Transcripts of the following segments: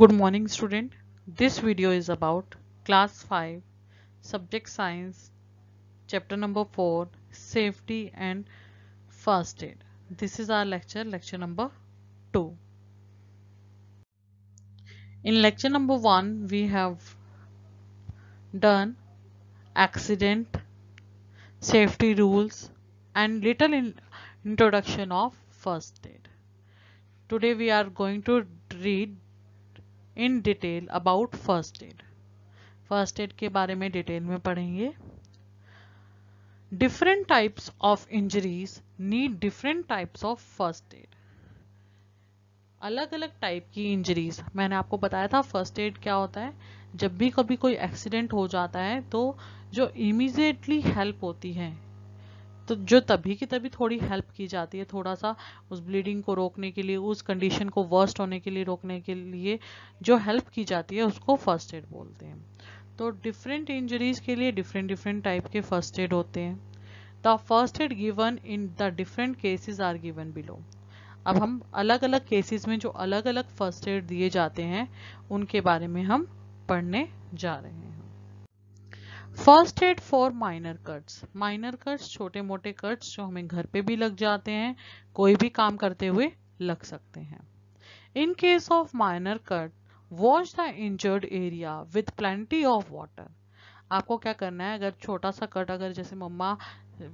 Good morning student. This video is about class 5 subject science chapter number 4 safety and first aid. This is our lecture lecture number 2. In lecture number 1 we have done accident safety rules and little in introduction of first aid. Today we are going to read in detail about first aid first aid के बारे में detail में पढ़ेंगे different types of injuries need different types of first aid अलग अलग type की injuries मैंने आपको बताया था फर्स्ट एड क्या होता है जब भी कभी कोई एक्सीडेंट हो जाता है तो जो इमीजिएटली हेल्प होती है तो जो तभी की तभी थोड़ी हेल्प की जाती है थोड़ा सा उस ब्लीडिंग को रोकने के लिए उस कंडीशन को वर्स्ट होने के लिए रोकने के लिए जो हेल्प की जाती है उसको फर्स्ट एड बोलते हैं तो डिफरेंट इंजरीज के लिए डिफरेंट डिफरेंट टाइप के फर्स्ट एड होते हैं the first aid given in the different cases are given below अब हम अलग अलग केसेस में जो अलग अलग फर्स्ट एड दिए जाते हैं उनके बारे में हम पढ़ने जा रहे हैं first aid for minor cuts minor cuts छोटे मोटे कट्स जो हमें घर पे भी लग जाते हैं कोई भी काम करते हुए लग सकते हैं in case of minor cut wash the injured area with plenty of water आपको क्या करना है अगर छोटा सा कट अगर जैसे मम्मा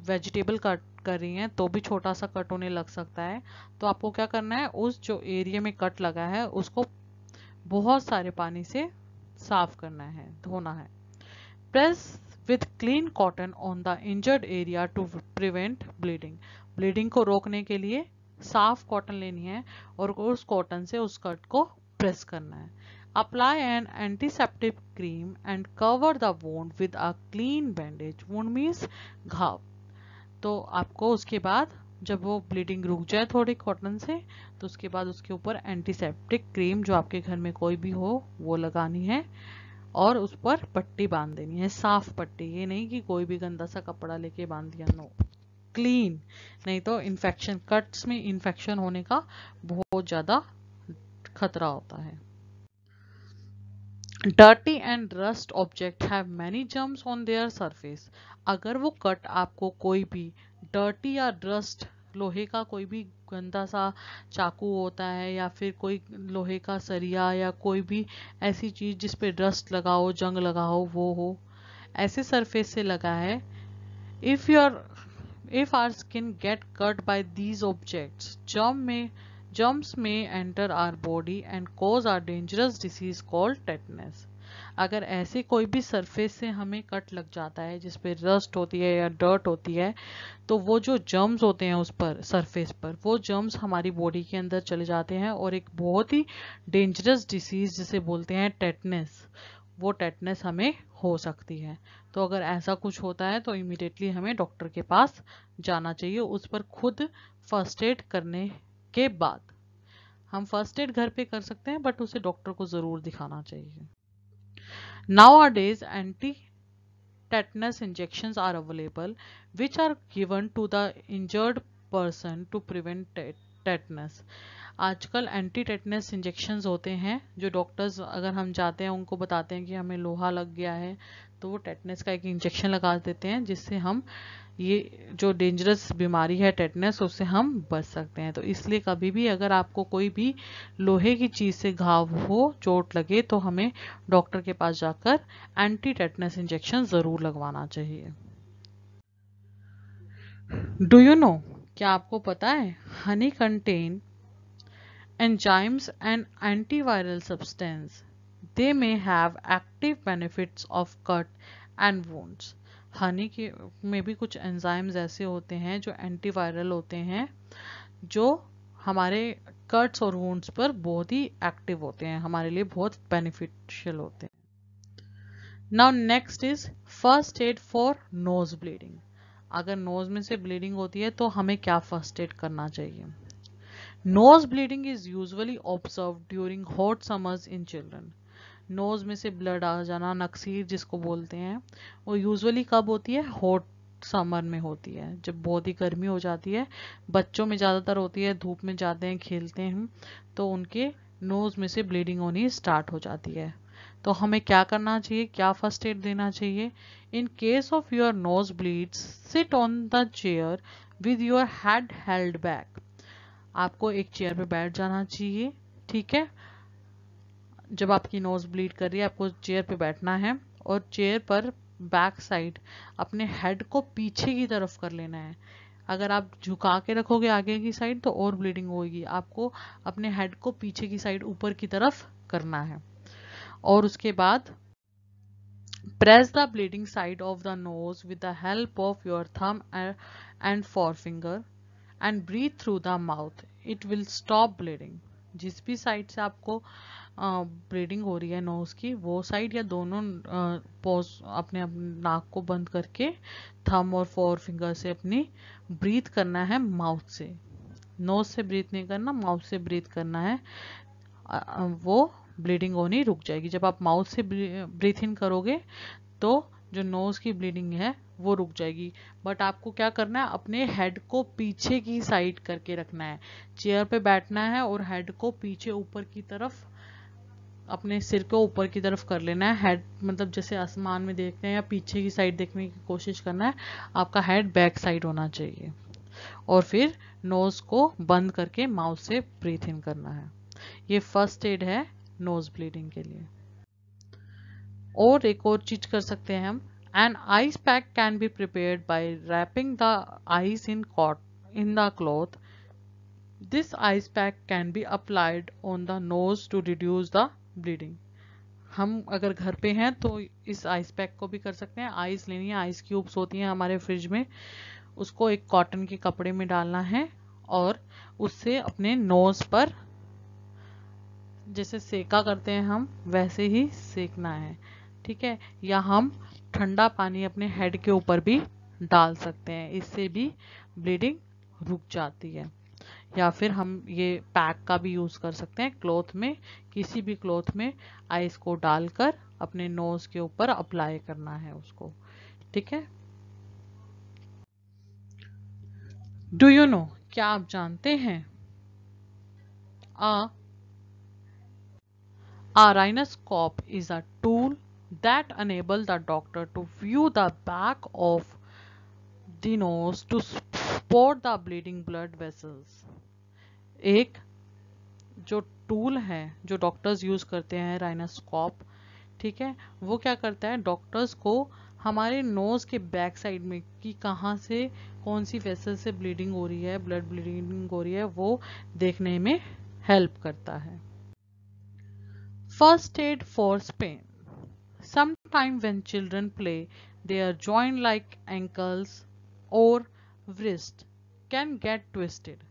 वेजिटेबल कट कर रही हैं तो भी छोटा सा कट होने लग सकता है तो आपको क्या करना है उस जो एरिया में कट लगा है उसको बहुत सारे पानी से साफ करना है धोना है press with clean cotton on the injured area to prevent bleeding bleeding को रोकने के लिए साफ कॉटन लेनी है और उस कॉटन से उस कट को प्रेस करना है apply an antiseptic cream and cover the wound with a clean bandage wound means घाव तो आपको उसके बाद जब वो ब्लीडिंग रुक जाए थोड़ी कॉटन से तो उसके बाद उसके ऊपर एंटीसेप्टिक क्रीम जो आपके घर में कोई भी हो वो लगानी है और उस पर पट्टी बांध देनी है साफ पट्टी ये नहीं कि कोई भी गंदा सा कपड़ा लेके बांध दिया नो क्लीन नहीं तो इन्फेक्शन कट्स में इन्फेक्शन होने का बहुत ज़्यादा खतरा होता है dirty and rust object have many germs on their surface अगर वो कट आपको कोई भी डर्टी या रस्ट लोहे का कोई भी गंदा सा चाकू होता है या फिर कोई लोहे का सरिया या कोई भी ऐसी चीज़ जिस पे डस्ट लगा हो जंग लगा हो वो हो ऐसे सरफेस से लगा है if your if our skin get cut by these objects germ may germs may enter our body and cause our dangerous disease called tetanus अगर ऐसे कोई भी सरफेस से हमें कट लग जाता है जिस पे रस्ट होती है या डर्ट होती है तो वो जो जर्म्स होते हैं उस पर सरफेस पर वो जर्म्स हमारी बॉडी के अंदर चले जाते हैं और एक बहुत ही डेंजरस डिसीज़ जिसे बोलते हैं टेटनेस वो टेटनेस हमें हो सकती है तो अगर ऐसा कुछ होता है तो इमिडिएटली हमें डॉक्टर के पास जाना चाहिए उस पर खुद फर्स्ट एड करने के बाद हम फर्स्ट एड घर पे कर सकते हैं बट उसे डॉक्टर को ज़रूर दिखाना चाहिए Nowadays, anti-tetanus injections are available which are given to the injured person to prevent tetanus. आजकल एंटी टेटनस इंजेक्शन्स होते हैं जो डॉक्टर्स अगर हम जाते हैं उनको बताते हैं कि हमें लोहा लग गया है तो वो टेटनस का एक इंजेक्शन लगा देते हैं जिससे हम ये जो डेंजरस बीमारी है टेटनेस उससे हम बच सकते हैं तो इसलिए कभी भी अगर आपको कोई भी लोहे की चीज़ से घाव हो चोट लगे तो हमें डॉक्टर के पास जाकर एंटी टेटनेस इंजेक्शन ज़रूर लगवाना चाहिए डू यू नो क्या आपको पता है honey contain enzymes and antiviral substance they may have active benefits of cut and wounds honey के में भी कुछ एंजाइम्स ऐसे होते हैं जो एंटीवायरल होते हैं जो हमारे कट्स और वूंड्स पर बहुत ही एक्टिव होते हैं हमारे लिए बहुत बेनिफिशियल होते हैं now next is first aid for nose bleeding अगर नोज में से ब्लीडिंग होती है तो हमें क्या फर्स्ट एड करना चाहिए nose bleeding is usually observe during hot summers in children nose में से ब्लड आ जाना नक्सीर जिसको बोलते हैं वो यूजुअली कब होती है हॉट समर में होती है जब बहुत ही गर्मी हो जाती है बच्चों में ज़्यादातर होती है धूप में जाते हैं खेलते हैं तो उनके नोज़ में से ब्लीडिंग होनी स्टार्ट हो जाती है तो हमें क्या करना चाहिए क्या फर्स्ट एड देना चाहिए in case of your nose bleed sit on the chair with your head held back आपको एक चेयर पे बैठ जाना चाहिए ठीक है जब आपकी नोज ब्लीड कर रही है आपको चेयर पे बैठना है और चेयर पर बैक साइड अपने हेड को पीछे की तरफ कर लेना है अगर आप झुका के रखोगे आगे की साइड तो और ब्लीडिंग होगी आपको अपने हेड को पीछे की साइड ऊपर की तरफ करना है और उसके बाद press the bleeding side of the nose with the help of your thumb and forefinger and breathe through the mouth it will stop bleeding जिस भी साइड से आपको ब्लीडिंग हो रही है नोज़ की वो साइड या दोनों पॉज अपने नाक को बंद करके थम और फोर फिंगर से अपनी ब्रीथ करना है माउथ से नोज से ब्रीथ नहीं करना माउथ से ब्रीथ करना है वो ब्लीडिंग होनी रुक जाएगी जब आप माउथ से ब्रीथ इन करोगे तो जो नोज़ की ब्लीडिंग है वो रुक जाएगी बट आपको क्या करना है अपने हेड को पीछे की साइड करके रखना है चेयर पे बैठना है और हेड को पीछे ऊपर की तरफ अपने सिर को ऊपर की तरफ कर लेना है हेड मतलब जैसे आसमान में देखते हैं या पीछे की साइड देखने की कोशिश करना है आपका हेड बैक साइड होना चाहिए और फिर नोज़ को बंद करके माउथ से ब्रीथ इन करना है ये फर्स्ट एड है नोज़ ब्लीडिंग के लिए और एक और चीज कर सकते हैं हम an ice pack can be prepare by wrapping the ice in cotton the cloth this ice pack can be applied on the nose to reduce the bleeding हम अगर घर पे हैं तो इस आइस पैक को भी कर सकते हैं आइस लेनी है आइस क्यूब्स होती हैं हमारे फ्रिज में उसको एक कॉटन के कपड़े में डालना है और उससे अपने नोज पर जैसे सेका करते हैं हम वैसे ही सेकना है ठीक है या हम ठंडा पानी अपने हेड के ऊपर भी डाल सकते हैं इससे भी ब्लीडिंग रुक जाती है या फिर हम ये पैक का भी यूज कर सकते हैं क्लोथ में किसी भी क्लोथ में आइस को डालकर अपने नोज के ऊपर अप्लाई करना है उसको ठीक है डू यू नो क्या आप जानते हैं a rhinoscope is a tool that enable the doctor to view the back of the nose to spot the bleeding blood vessels एक जो टूल है जो डॉक्टर्स यूज़ करते हैं राइनास्कोप ठीक है वो क्या करता है डॉक्टर्स को हमारे नोज़ के बैक साइड में कि कहाँ से कौन सी वेसल से ब्लीडिंग हो रही है ब्लड ब्लीडिंग हो रही है वो देखने में हेल्प करता है first aid for sprain when children play they are joint like ankles और wrist कैन गेट ट्विस्टेड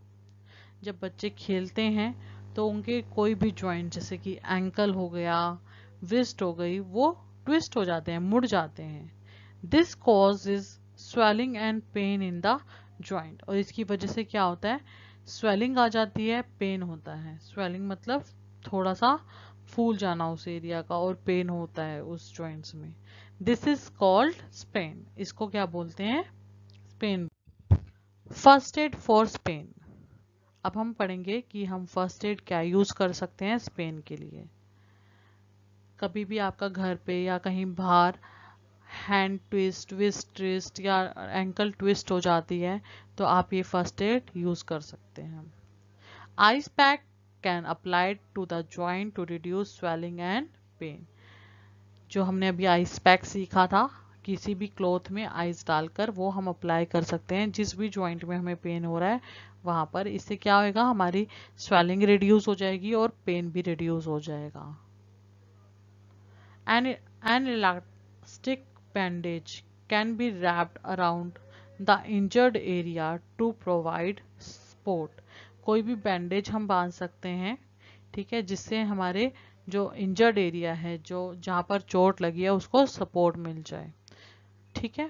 जब बच्चे खेलते हैं तो उनके कोई भी जॉइंट जैसे कि एंकल हो गया विस्ट हो गई वो ट्विस्ट हो जाते हैं मुड़ जाते हैं this cause is swelling and pain in the joint और इसकी वजह से क्या होता है स्वेलिंग आ जाती है पेन होता है स्वेलिंग मतलब थोड़ा सा फूल जाना उस एरिया का और पेन होता है उस जॉइंट्स में दिस इज कॉल्ड स्पेन इसको क्या बोलते हैं sprain first aid for sprain अब हम पढ़ेंगे कि हम फर्स्ट एड क्या यूज़ कर सकते हैं स्पेन के लिए कभी भी आपका घर पे या कहीं बाहर हैंड ट्विस्ट विस्ट ट्विस्ट या एंकल ट्विस्ट हो जाती है तो आप ये फर्स्ट एड यूज़ कर सकते हैं ice pack can applied to the joint to reduce swelling and pain जो हमने अभी आइस पैक सीखा था किसी भी क्लोथ में आइस डालकर वो हम अप्लाई कर सकते हैं जिस भी ज्वाइंट में हमें पेन हो रहा है वहाँ पर इससे क्या होएगा हमारी स्वेलिंग रिड्यूस हो जाएगी और पेन भी रिड्यूस हो जाएगा an an elastic bandage can be wrapped around the injured area to provide support कोई भी बैंडेज हम बांध सकते हैं ठीक है जिससे हमारे जो इंजर्ड एरिया है जो जहाँ पर चोट लगी है उसको सपोर्ट मिल जाए ठीक है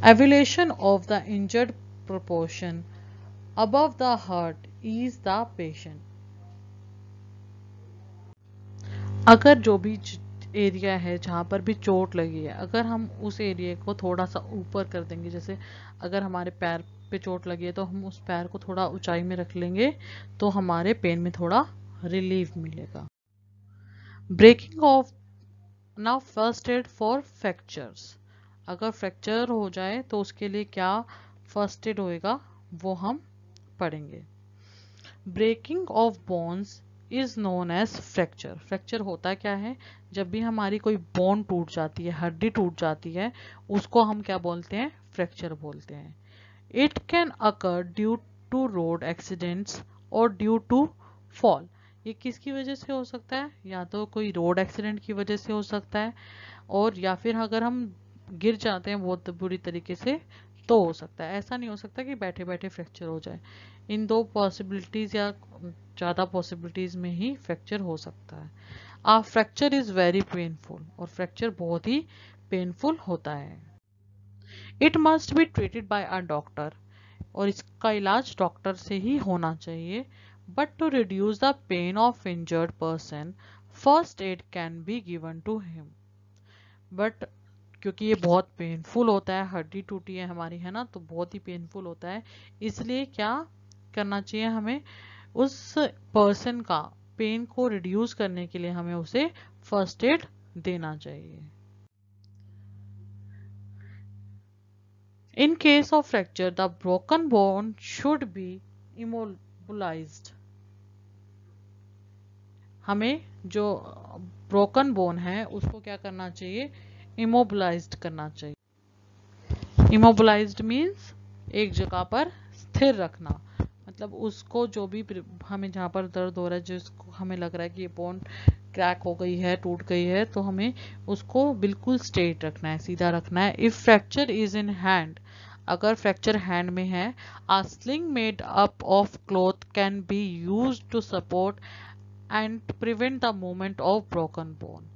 Elevation of the injured proportion above the heart is the patient. अगर जो भी एरिया है जहाँ पर भी चोट लगी है अगर हम उस एरिया को थोड़ा सा ऊपर कर देंगे जैसे अगर हमारे पैर पे चोट लगी है तो हम उस पैर को थोड़ा ऊंचाई में रख लेंगे तो हमारे पेन में थोड़ा रिलीफ मिलेगा breaking of now first aid for fractures अगर फ्रैक्चर हो जाए तो उसके लिए क्या फर्स्ट एड होएगा वो हम पढ़ेंगे breaking of bones is known as fracture fracture होता क्या है जब भी हमारी कोई बोन टूट जाती है हड्डी टूट जाती है उसको हम क्या बोलते हैं फ्रैक्चर बोलते हैं it can occur due to road accidents और ड्यू टू फॉल ये किसकी वजह से हो सकता है या तो कोई रोड एक्सीडेंट की वजह से हो सकता है और या फिर अगर हम गिर जाते हैं बहुत बुरी तरीके से तो हो सकता है ऐसा नहीं हो सकता कि बैठे बैठे फ्रैक्चर हो जाए इन दो पॉसिबिलिटीज़ या ज़्यादा पॉसिबिलिटीज़ में ही फ्रैक्चर हो सकता है a fracture is very painful और फ्रैक्चर बहुत ही पेनफुल होता है it must be treated by a doctor और इसका इलाज डॉक्टर से ही होना चाहिए but to reduce the pain of injured person first aid can be given to him but क्योंकि ये बहुत पेनफुल होता है हड्डी टूटी है हमारी है ना तो बहुत ही पेनफुल होता है इसलिए क्या करना चाहिए हमें उस पर्सन का पेन को रिड्यूस करने के लिए हमें उसे फर्स्ट एड देना चाहिए in case of fracture the broken bone should be immobilized. हमें जो ब्रोकन बोन है उसको क्या करना चाहिए इमोबलाइज करना चाहिए इमोबलाइज मीन्स एक जगह पर स्थिर रखना मतलब उसको जो भी हमें जहाँ पर दर्द हो रहा है जिसको हमें लग रहा है कि ये बोन क्रैक हो गई है टूट गई है तो हमें उसको बिल्कुल स्ट्रेट रखना है सीधा रखना है if fracture is in hand अगर फ्रैक्चर हैंड में है a sling made up of cloth can be use to support and prevent the movement of broken bone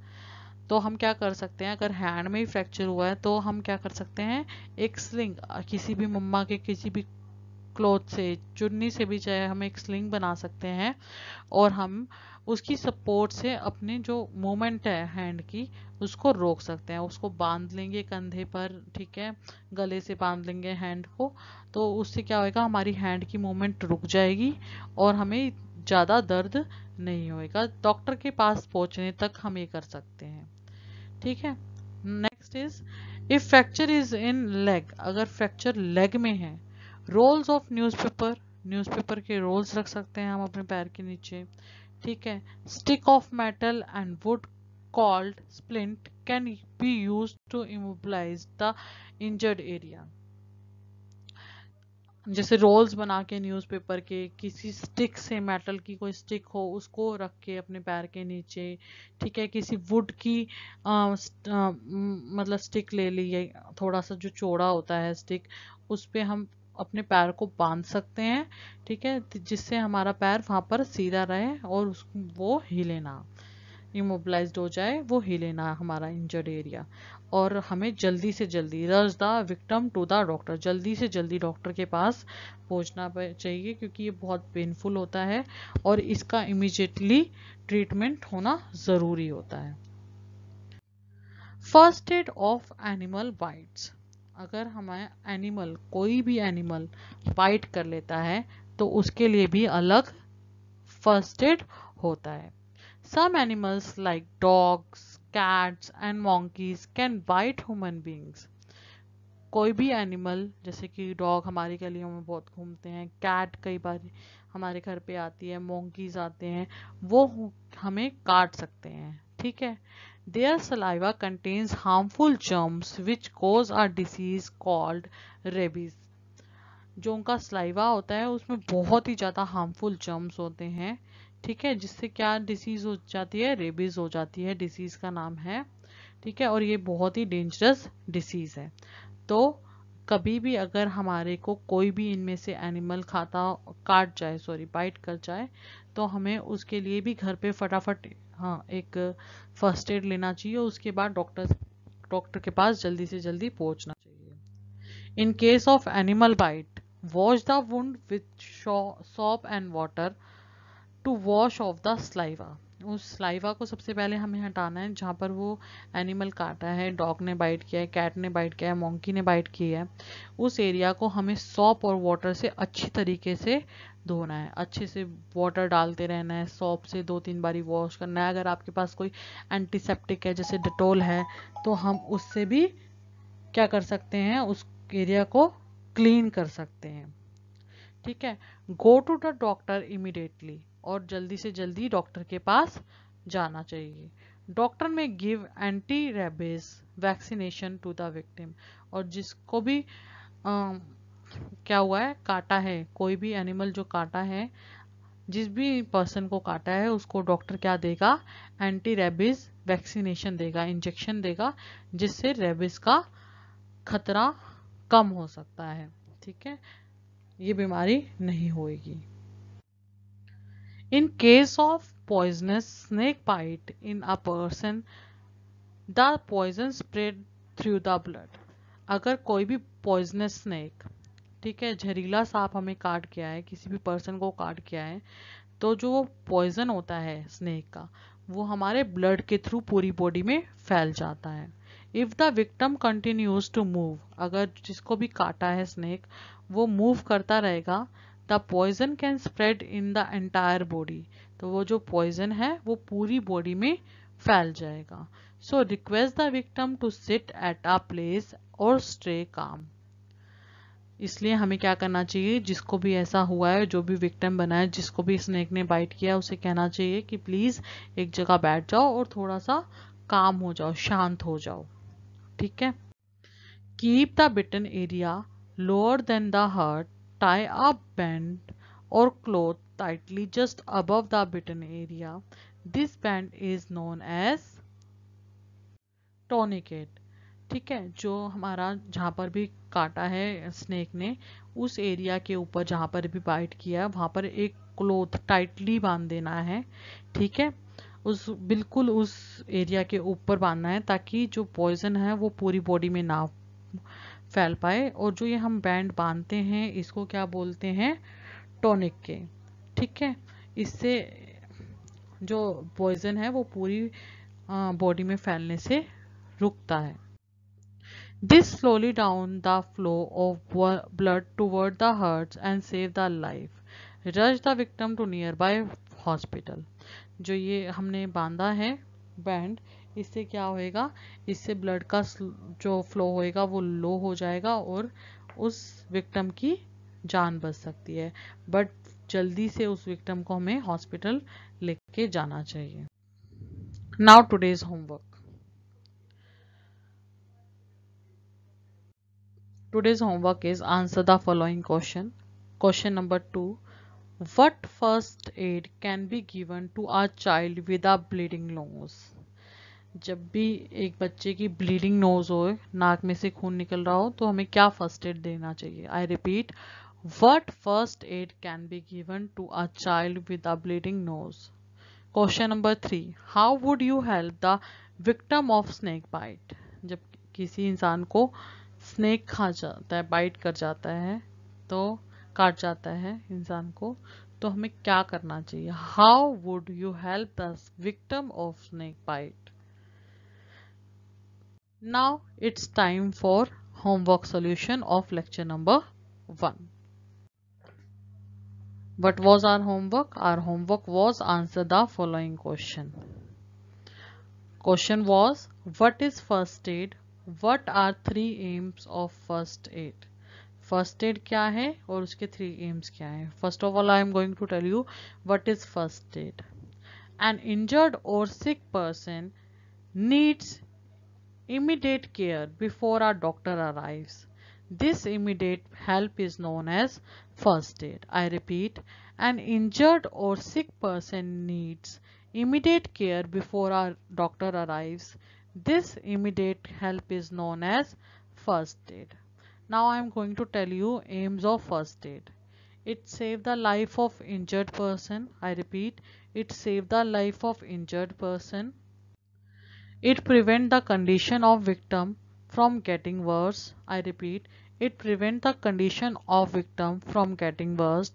तो हम क्या कर सकते हैं अगर हैंड में ही फ्रैक्चर हुआ है तो हम क्या कर सकते हैं एक स्लिंग किसी भी मम्मा के किसी भी क्लोथ से चुन्नी से भी चाहे हम एक स्लिंग बना सकते हैं और हम उसकी सपोर्ट से अपने जो मूवमेंट है हैंड की उसको रोक सकते हैं उसको बांध लेंगे कंधे पर ठीक है गले से बांध लेंगे हैंड को तो उससे क्या होएगा हमारी हैंड की मोमेंट रुक जाएगी और हमें ज़्यादा दर्द नहीं होएगा डॉक्टर के पास पहुंचने तक हम ये कर सकते हैं ठीक है next is if fracture is in leg अगर फ्रैक्चर लेग में है रोल्स ऑफ न्यूज़पेपर न्यूज़पेपर के रोल्स रख सकते हैं हम अपने पैर के नीचे ठीक है stick of metal and wood called splint can be use to immobilize the injured area जैसे रोल्स बना के न्यूज़पेपर के किसी स्टिक से मेटल की कोई स्टिक हो उसको रख के अपने पैर के नीचे ठीक है किसी वुड की आ, स्ट, आ, मतलब स्टिक ले ली है थोड़ा सा जो चौड़ा होता है स्टिक उस पर हम अपने पैर को बांध सकते हैं ठीक है जिससे हमारा पैर वहाँ पर सीधा रहे और उस वो हिले ना इमोबलाइज हो जाए वो हिले ना हमारा इंजर्ड एरिया और हमें जल्दी से जल्दी rush the victim to the doctor जल्दी से जल्दी डॉक्टर के पास पहुंचना चाहिए क्योंकि ये बहुत पेनफुल होता है और इसका इमिजिएटली ट्रीटमेंट होना ज़रूरी होता है first aid of animal bites अगर हमें एनिमल कोई भी एनिमल बाइट कर लेता है तो उसके लिए भी अलग फर्स्ट एड होता है some animals like dogs cats and monkeys can bite human beings कोई भी एनिमल जैसे कि डॉग हमारी गलियों में बहुत घूमते हैं कैट कई बार हमारे घर पे आती है मोंकीज आते हैं वो हमें काट सकते हैं ठीक है their saliva contains harmful germs which cause our disease called rabies जो उनका सलाइवा होता है उसमें बहुत ही ज़्यादा हार्मफुल जर्म्स होते हैं ठीक है जिससे क्या डिसीज़ हो जाती है रेबीज़ हो जाती है डिसीज़ का नाम है ठीक है और ये बहुत ही डेंजरस डिसीज़ है तो कभी भी अगर हमारे को कोई भी इनमें से एनिमल खाता काट जाए सॉरी बाइट कर जाए तो हमें उसके लिए भी घर पे फटाफट हाँ एक फर्स्ट एड लेना चाहिए उसके बाद डॉक्टर डॉक्टर के पास जल्दी से जल्दी पहुंचना चाहिए in case of animal bite wash the wound with soap and water to wash off the saliva उस स्लाइवा को सबसे पहले हमें हटाना है जहाँ पर वो एनिमल काटा है डॉग ने बाइट किया है कैट ने बाइट किया है मोंकी ने बाइट किया है उस एरिया को हमें सॉप और वाटर से अच्छी तरीके से धोना है अच्छे से वाटर डालते रहना है सॉप से दो तीन बारी वॉश करना है अगर आपके पास कोई एंटीसेप्टिक है जैसे डिटोल है तो हम उससे भी क्या कर सकते हैं उस एरिया को क्लीन कर सकते हैं ठीक है go to the doctor immediately और जल्दी से जल्दी डॉक्टर के पास जाना चाहिए doctor may give anti rabies vaccination to the victim और जिसको भी आ, क्या हुआ है काटा है कोई भी एनिमल जो काटा है जिस भी पर्सन को काटा है उसको डॉक्टर क्या देगा एंटी रेबिस वैक्सीनेशन देगा इंजेक्शन देगा जिससे रेबिस का खतरा कम हो सकता है ठीक है ये बीमारी नहीं होएगी In case of poisonous snake bite in a person, the poison spread through the blood. अगर कोई भी पॉइजनस स्नैक ठीक है जहरीला सांप हमें काट गया है किसी भी पर्सन को काट गया है तो जो वो पॉइजन होता है स्नेक का वो हमारे ब्लड के थ्रू पूरी बॉडी में फैल जाता है if the victim continues to move अगर जिसको भी काटा है स्नेक वो मूव करता रहेगा poison can spread in the entire body तो वो जो पॉइजन है वो पूरी बॉडी में फैल जाएगा so request the victim to sit at a place और स्ट्रे काम इसलिए हमें क्या करना चाहिए जिसको भी ऐसा हुआ है जो भी विक्टिम बना है जिसको भी स्नेक ने बाइट किया उसे कहना चाहिए कि प्लीज़ एक जगह बैठ जाओ और थोड़ा सा काम हो जाओ शांत हो जाओ ठीक है keep the bitten area lower than the heart tie a band or cloth tightly just above the bitten area. This band is known as tourniquet ठीक है जो हमारा जहाँ पर भी काटा है स्नेक ने उस एरिया के ऊपर जहाँ पर भी बाइट किया है वहाँ पर एक क्लोथ टाइटली बांध देना है ठीक है उस बिल्कुल उस एरिया के ऊपर बांधना है ताकि जो पॉइजन है वो पूरी बॉडी में ना फैल पाए और जो ये हम बैंड बांधते हैं इसको क्या बोलते हैं टॉनिक के ठीक है इससे जो पॉइजन है वो पूरी बॉडी में फैलने से रुकता है this slowly down the flow of blood toward the heart and save the life rush the victim to nearby hospital जो ये हमने बांधा है बैंड इससे क्या होएगा इससे ब्लड का जो फ्लो होएगा वो लो हो जाएगा और उस विक्टम की जान बच सकती है बट जल्दी से उस विक्टम को हमें हॉस्पिटल लेके जाना चाहिए now today's homework today's homework is answer the following question question number two what first aid can be given to a child with a bleeding nose जब भी एक बच्चे की ब्लीडिंग नोज हो नाक में से खून निकल रहा हो तो हमें क्या फर्स्ट एड देना चाहिए I repeat what first aid can be given to a child with a bleeding nose question number three how would you help the victim of snake bite जब किसी इंसान को स्नेक खा जाता है बाइट कर जाता है तो काट जाता है इंसान को तो हमें क्या करना चाहिए how would you help the victim of snake bite Now it's time for homework solution of lecture number 1. What was our homework? Our homework was answer the following question. Question was what is first aid? What are three aims of first aid? First aid क्या है और उसके three aims क्या है first of all I am going to tell you what is first aid an injured और sick person needs immediate care before our doctor arrives. This immediate help is known as first aid. I repeat, an injured or sick person needs immediate care before our doctor arrives. This immediate help is known as first aid. Now I am going to tell you aims of first aid. It saved the life of injured person. I repeat, it saved the life of injured person. It prevent the condition of victim from getting worse. I repeat, it prevent the condition of victim from getting worse.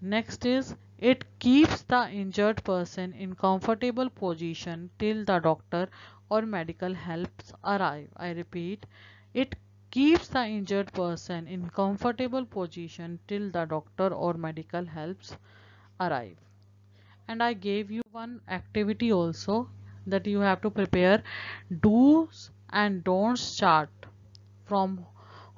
Next is it keeps the injured person in comfortable position till the doctor or medical helps arrive. I repeat, it keeps the injured person in comfortable position till the doctor or medical helps arrive and i gave you one activity also that you have to prepare do's and don'ts chart from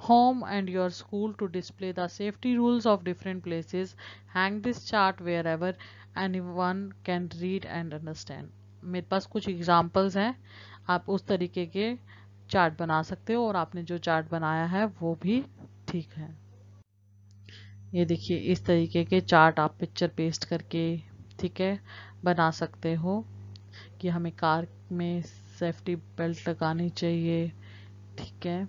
home and your school to display the safety rules of different places hang this chart wherever anyone can read and understand मेरे पास कुछ examples हैं आप उस तरीके के chart बना सकते हो और आपने जो चार्ट बनाया है वो भी ठीक है ये देखिए इस तरीके के चार्ट आप पिक्चर पेस्ट करके ठीक है बना सकते हो कि हमें कार में सेफ्टी बेल्ट लगानी चाहिए ठीक है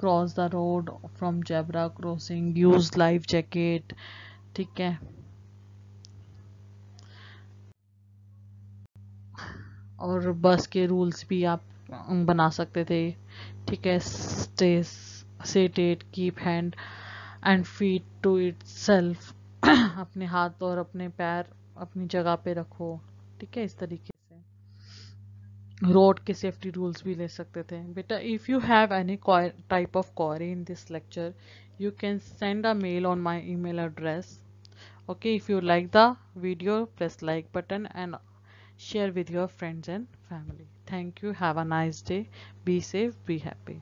cross the road from zebra crossing use life jacket ठीक है और बस के रूल्स भी आप बना सकते थे ठीक है stay seated keep hand and feet to itself अपने हाथ और अपने पैर अपनी जगह पे रखो ठीक है इस तरीके से रोड के सेफ्टी रूल्स भी ले सकते थे बेटा if you have any type of query in this lecture you can send a mail on my email address okay if you like the video press like button and share with your friends and family thank you have a nice day be safe be happy